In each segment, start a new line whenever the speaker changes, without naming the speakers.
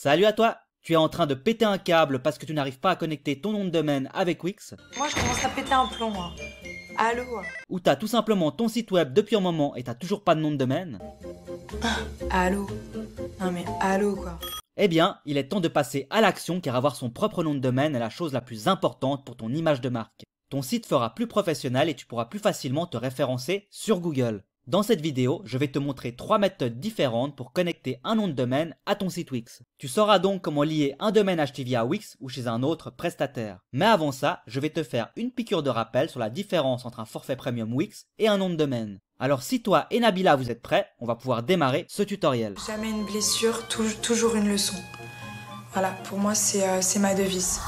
Salut à toi Tu es en train de péter un câble parce que tu n'arrives pas à connecter ton nom de domaine avec Wix. Moi je commence à péter un plomb. moi. Allô hein. Ou t'as tout simplement ton site web depuis un moment et t'as toujours pas de nom de domaine. Ah, allô Non mais allô quoi eh bien, il est temps de passer à l'action car avoir son propre nom de domaine est la chose la plus importante pour ton image de marque. Ton site fera plus professionnel et tu pourras plus facilement te référencer sur Google. Dans cette vidéo, je vais te montrer trois méthodes différentes pour connecter un nom de domaine à ton site Wix. Tu sauras donc comment lier un domaine HTV à Wix ou chez un autre prestataire. Mais avant ça, je vais te faire une piqûre de rappel sur la différence entre un forfait premium Wix et un nom de domaine. Alors si toi et Nabila vous êtes prêts, on va pouvoir démarrer ce tutoriel. Jamais une blessure, toujours une leçon. Voilà, pour moi euh, c'est ma devise.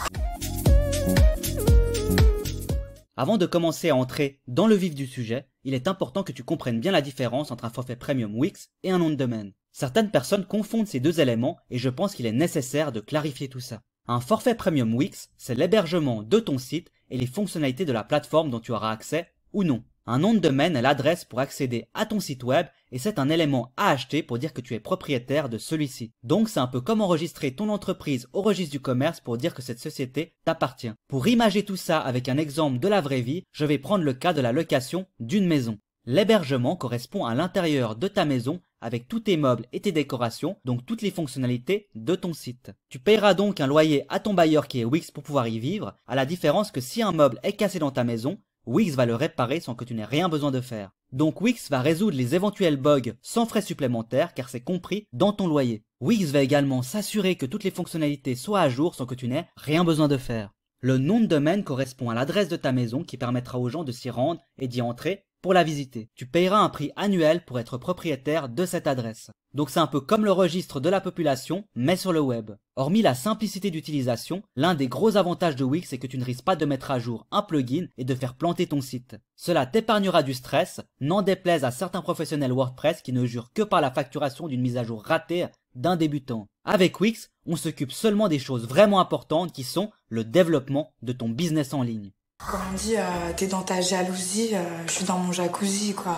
Avant de commencer à entrer dans le vif du sujet, il est important que tu comprennes bien la différence entre un forfait Premium Wix et un nom de domaine. Certaines personnes confondent ces deux éléments et je pense qu'il est nécessaire de clarifier tout ça. Un forfait Premium Wix, c'est l'hébergement de ton site et les fonctionnalités de la plateforme dont tu auras accès ou non. Un nom de domaine est l'adresse pour accéder à ton site web et c'est un élément à acheter pour dire que tu es propriétaire de celui-ci. Donc c'est un peu comme enregistrer ton entreprise au registre du commerce pour dire que cette société t'appartient. Pour imager tout ça avec un exemple de la vraie vie, je vais prendre le cas de la location d'une maison. L'hébergement correspond à l'intérieur de ta maison avec tous tes meubles et tes décorations, donc toutes les fonctionnalités de ton site. Tu paieras donc un loyer à ton bailleur qui est Wix pour pouvoir y vivre, à la différence que si un meuble est cassé dans ta maison, Wix va le réparer sans que tu n'aies rien besoin de faire. Donc Wix va résoudre les éventuels bugs sans frais supplémentaires car c'est compris dans ton loyer. Wix va également s'assurer que toutes les fonctionnalités soient à jour sans que tu n'aies rien besoin de faire. Le nom de domaine correspond à l'adresse de ta maison qui permettra aux gens de s'y rendre et d'y entrer pour la visiter. Tu payeras un prix annuel pour être propriétaire de cette adresse. Donc c'est un peu comme le registre de la population, mais sur le web. Hormis la simplicité d'utilisation, l'un des gros avantages de Wix est que tu ne risques pas de mettre à jour un plugin et de faire planter ton site. Cela t'épargnera du stress, n'en déplaise à certains professionnels WordPress qui ne jurent que par la facturation d'une mise à jour ratée d'un débutant. Avec Wix, on s'occupe seulement des choses vraiment importantes qui sont le développement de ton business en ligne. Comme on dit euh, t'es dans ta jalousie, euh, je suis dans mon jacuzzi, quoi.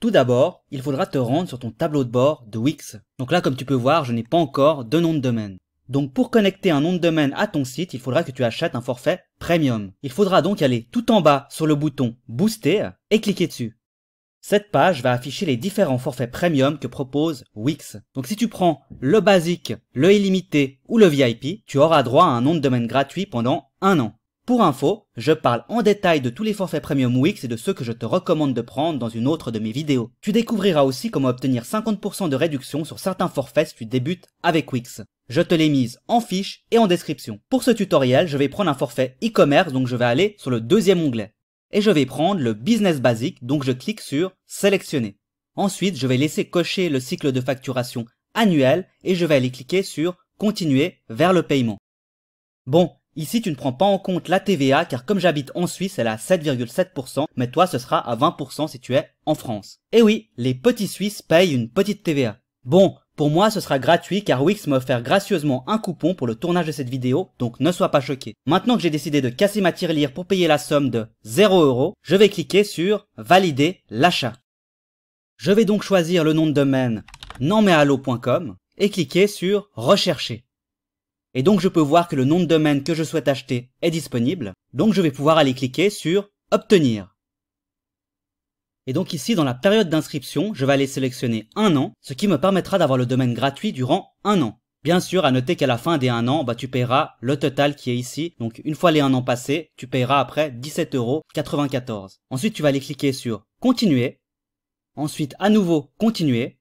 Tout d'abord, il faudra te rendre sur ton tableau de bord de Wix. Donc là, comme tu peux voir, je n'ai pas encore de nom de domaine. Donc pour connecter un nom de domaine à ton site, il faudra que tu achètes un forfait premium. Il faudra donc aller tout en bas sur le bouton booster et cliquer dessus. Cette page va afficher les différents forfaits premium que propose Wix. Donc si tu prends le basique, le illimité ou le VIP, tu auras droit à un nom de domaine gratuit pendant un an. Pour info, je parle en détail de tous les forfaits premium Wix et de ceux que je te recommande de prendre dans une autre de mes vidéos. Tu découvriras aussi comment obtenir 50% de réduction sur certains forfaits si tu débutes avec Wix. Je te l'ai mise en fiche et en description. Pour ce tutoriel, je vais prendre un forfait e-commerce, donc je vais aller sur le deuxième onglet et je vais prendre le business basique, donc je clique sur sélectionner. Ensuite, je vais laisser cocher le cycle de facturation annuel et je vais aller cliquer sur continuer vers le paiement. Bon, ici tu ne prends pas en compte la TVA car comme j'habite en Suisse, elle est à 7,7%, mais toi ce sera à 20% si tu es en France. Et eh oui, les petits Suisses payent une petite TVA. Bon, pour moi, ce sera gratuit car Wix m'a offert gracieusement un coupon pour le tournage de cette vidéo, donc ne sois pas choqué. Maintenant que j'ai décidé de casser ma tirelire pour payer la somme de 0€, je vais cliquer sur Valider l'achat. Je vais donc choisir le nom de domaine nanmaisallo.com et cliquer sur Rechercher. Et donc je peux voir que le nom de domaine que je souhaite acheter est disponible, donc je vais pouvoir aller cliquer sur Obtenir. Et donc ici, dans la période d'inscription, je vais aller sélectionner un an, ce qui me permettra d'avoir le domaine gratuit durant un an. Bien sûr, à noter qu'à la fin des 1 an, bah, tu paieras le total qui est ici. Donc, une fois les 1 an passés, tu paieras après 17,94€. Ensuite, tu vas aller cliquer sur continuer. Ensuite, à nouveau, continuer.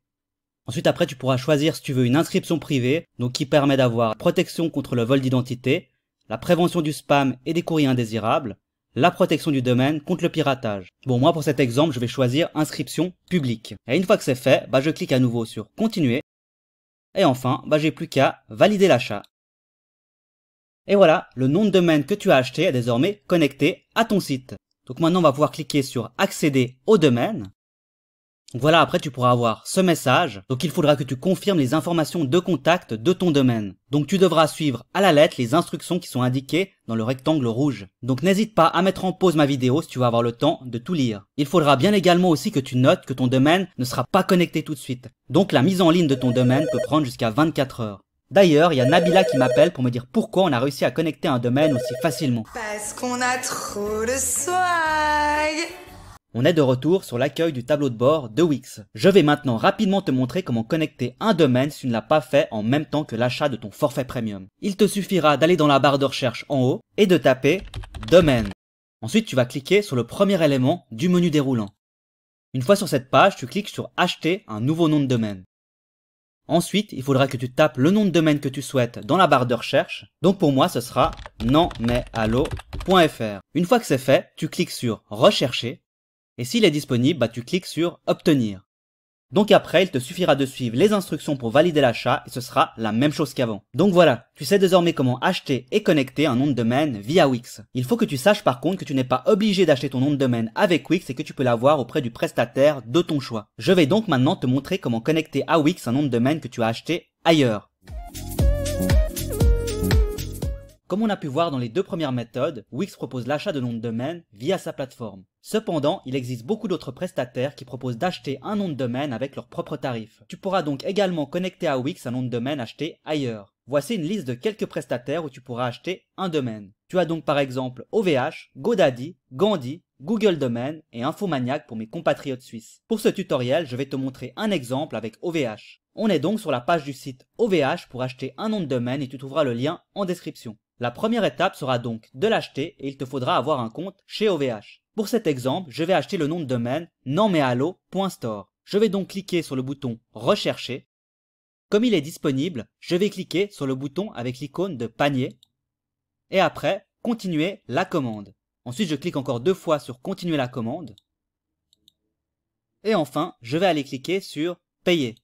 Ensuite, après, tu pourras choisir si tu veux une inscription privée, donc qui permet d'avoir protection contre le vol d'identité, la prévention du spam et des courriers indésirables, la protection du domaine contre le piratage. Bon, moi pour cet exemple, je vais choisir inscription publique. Et une fois que c'est fait, bah, je clique à nouveau sur continuer. Et enfin, bah, j'ai plus qu'à valider l'achat. Et voilà, le nom de domaine que tu as acheté est désormais connecté à ton site. Donc maintenant, on va pouvoir cliquer sur accéder au domaine. Voilà, après tu pourras avoir ce message. Donc il faudra que tu confirmes les informations de contact de ton domaine. Donc tu devras suivre à la lettre les instructions qui sont indiquées dans le rectangle rouge. Donc n'hésite pas à mettre en pause ma vidéo si tu vas avoir le temps de tout lire. Il faudra bien également aussi que tu notes que ton domaine ne sera pas connecté tout de suite. Donc la mise en ligne de ton domaine peut prendre jusqu'à 24 heures. D'ailleurs, il y a Nabila qui m'appelle pour me dire pourquoi on a réussi à connecter un domaine aussi facilement. Parce qu'on a trop de swag on est de retour sur l'accueil du tableau de bord de Wix. Je vais maintenant rapidement te montrer comment connecter un domaine si tu ne l'as pas fait en même temps que l'achat de ton forfait premium. Il te suffira d'aller dans la barre de recherche en haut et de taper domaine. Ensuite, tu vas cliquer sur le premier élément du menu déroulant. Une fois sur cette page, tu cliques sur acheter un nouveau nom de domaine. Ensuite, il faudra que tu tapes le nom de domaine que tu souhaites dans la barre de recherche. Donc pour moi, ce sera non mais Une fois que c'est fait, tu cliques sur rechercher et s'il est disponible, bah, tu cliques sur Obtenir. Donc après, il te suffira de suivre les instructions pour valider l'achat et ce sera la même chose qu'avant. Donc voilà, tu sais désormais comment acheter et connecter un nom de domaine via Wix. Il faut que tu saches par contre que tu n'es pas obligé d'acheter ton nom de domaine avec Wix et que tu peux l'avoir auprès du prestataire de ton choix. Je vais donc maintenant te montrer comment connecter à Wix un nom de domaine que tu as acheté ailleurs. Comme on a pu voir dans les deux premières méthodes, Wix propose l'achat de nom de domaine via sa plateforme. Cependant, il existe beaucoup d'autres prestataires qui proposent d'acheter un nom de domaine avec leur propre tarif. Tu pourras donc également connecter à Wix un nom de domaine acheté ailleurs. Voici une liste de quelques prestataires où tu pourras acheter un domaine. Tu as donc par exemple OVH, GoDaddy, Gandhi, Google Domain et Infomaniac pour mes compatriotes suisses. Pour ce tutoriel, je vais te montrer un exemple avec OVH. On est donc sur la page du site OVH pour acheter un nom de domaine et tu trouveras le lien en description. La première étape sera donc de l'acheter et il te faudra avoir un compte chez OVH. Pour cet exemple, je vais acheter le nom de domaine nonmaisallo.store. Je vais donc cliquer sur le bouton Rechercher. Comme il est disponible, je vais cliquer sur le bouton avec l'icône de panier et après Continuer la commande. Ensuite, je clique encore deux fois sur Continuer la commande. Et enfin, je vais aller cliquer sur Payer.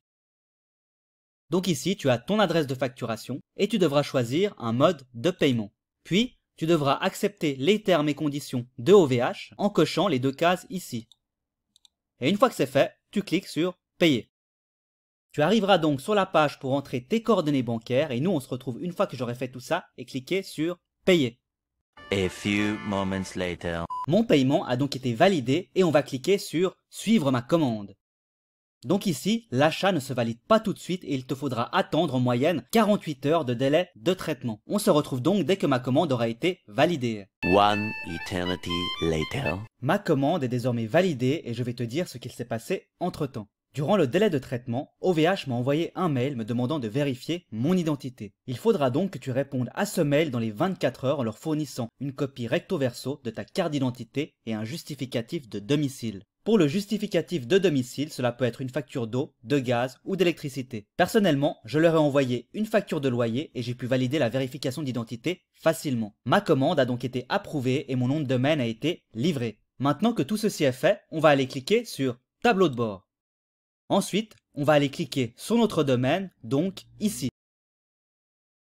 Donc ici, tu as ton adresse de facturation et tu devras choisir un mode de paiement. Puis, tu devras accepter les termes et conditions de OVH en cochant les deux cases ici. Et une fois que c'est fait, tu cliques sur Payer. Tu arriveras donc sur la page pour entrer tes coordonnées bancaires et nous on se retrouve une fois que j'aurai fait tout ça et cliquer sur Payer. Mon paiement a donc été validé et on va cliquer sur Suivre ma commande. Donc ici, l'achat ne se valide pas tout de suite et il te faudra attendre en moyenne 48 heures de délai de traitement. On se retrouve donc dès que ma commande aura été validée. One eternity later. Ma commande est désormais validée et je vais te dire ce qu'il s'est passé entre temps. Durant le délai de traitement, OVH m'a envoyé un mail me demandant de vérifier mon identité. Il faudra donc que tu répondes à ce mail dans les 24 heures en leur fournissant une copie recto verso de ta carte d'identité et un justificatif de domicile. Pour le justificatif de domicile, cela peut être une facture d'eau, de gaz ou d'électricité. Personnellement, je leur ai envoyé une facture de loyer et j'ai pu valider la vérification d'identité facilement. Ma commande a donc été approuvée et mon nom de domaine a été livré. Maintenant que tout ceci est fait, on va aller cliquer sur Tableau de bord. Ensuite, on va aller cliquer sur notre domaine, donc ici.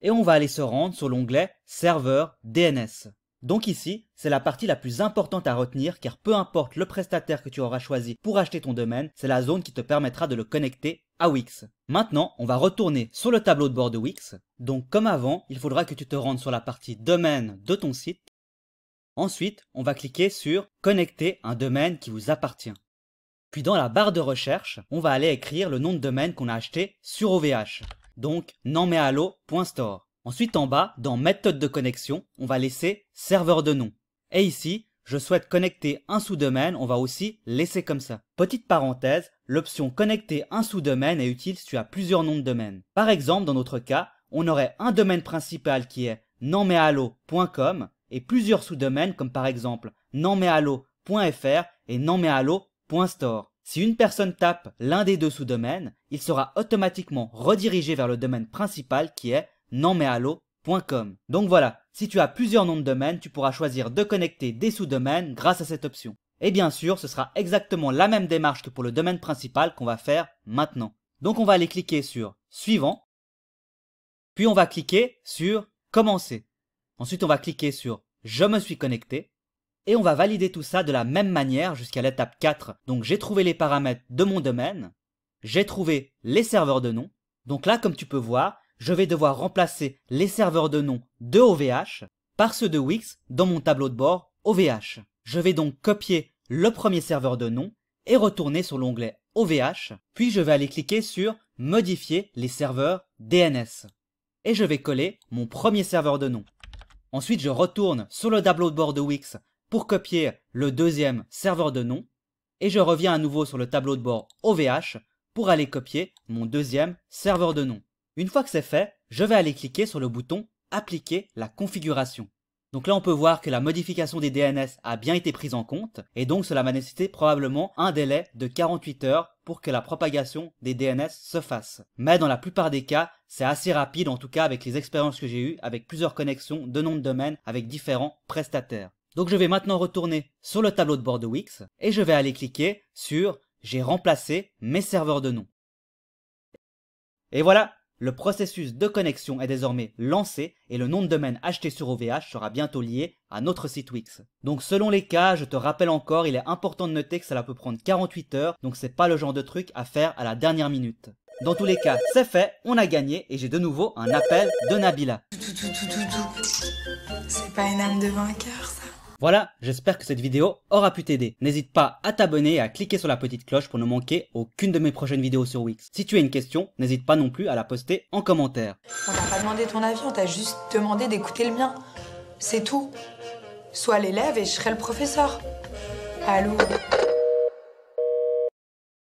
Et on va aller se rendre sur l'onglet Serveur DNS. Donc ici, c'est la partie la plus importante à retenir car peu importe le prestataire que tu auras choisi pour acheter ton domaine, c'est la zone qui te permettra de le connecter à Wix. Maintenant, on va retourner sur le tableau de bord de Wix. Donc comme avant, il faudra que tu te rendes sur la partie domaine de ton site. Ensuite, on va cliquer sur connecter un domaine qui vous appartient. Puis dans la barre de recherche, on va aller écrire le nom de domaine qu'on a acheté sur OVH. Donc, non Ensuite, en bas, dans méthode de connexion, on va laisser serveur de nom. Et ici, je souhaite connecter un sous-domaine, on va aussi laisser comme ça. Petite parenthèse, l'option connecter un sous-domaine est utile si tu as plusieurs noms de domaine. Par exemple, dans notre cas, on aurait un domaine principal qui est nanmehalo.com et plusieurs sous-domaines comme par exemple nanmehalo.fr et nanmehalo.store Si une personne tape l'un des deux sous-domaines, il sera automatiquement redirigé vers le domaine principal qui est nanmaisalo.com. Donc voilà, si tu as plusieurs noms de domaine, tu pourras choisir de connecter des sous-domaines grâce à cette option. Et bien sûr, ce sera exactement la même démarche que pour le domaine principal qu'on va faire maintenant. Donc on va aller cliquer sur Suivant, puis on va cliquer sur Commencer. Ensuite, on va cliquer sur Je me suis connecté et on va valider tout ça de la même manière jusqu'à l'étape 4. Donc j'ai trouvé les paramètres de mon domaine, j'ai trouvé les serveurs de nom. Donc là, comme tu peux voir, je vais devoir remplacer les serveurs de nom de OVH par ceux de Wix dans mon tableau de bord OVH. Je vais donc copier le premier serveur de nom et retourner sur l'onglet OVH, puis je vais aller cliquer sur Modifier les serveurs DNS. Et je vais coller mon premier serveur de nom. Ensuite, je retourne sur le tableau de bord de Wix pour copier le deuxième serveur de nom. Et je reviens à nouveau sur le tableau de bord OVH pour aller copier mon deuxième serveur de nom. Une fois que c'est fait, je vais aller cliquer sur le bouton appliquer la configuration. Donc là, on peut voir que la modification des DNS a bien été prise en compte, et donc cela va nécessiter probablement un délai de 48 heures pour que la propagation des DNS se fasse. Mais dans la plupart des cas, c'est assez rapide, en tout cas avec les expériences que j'ai eues, avec plusieurs connexions de noms de domaine avec différents prestataires. Donc je vais maintenant retourner sur le tableau de bord de Wix, et je vais aller cliquer sur « J'ai remplacé mes serveurs de noms ». Et voilà, le processus de connexion est désormais lancé et le nom de domaine acheté sur OVH sera bientôt lié à notre site Wix. Donc selon les cas, je te rappelle encore, il est important de noter que cela peut prendre 48 heures, donc c'est pas le genre de truc à faire à la dernière minute. Dans tous les cas, c'est fait, on a gagné et j'ai de nouveau un appel de Nabila. C'est pas une âme de vainqueur ça. Voilà, j'espère que cette vidéo aura pu t'aider. N'hésite pas à t'abonner et à cliquer sur la petite cloche pour ne manquer aucune de mes prochaines vidéos sur Wix. Si tu as une question, n'hésite pas non plus à la poster en commentaire. On t'a pas demandé ton avis, on t'a juste demandé d'écouter le mien. C'est tout. Sois l'élève et je serai le professeur. Allô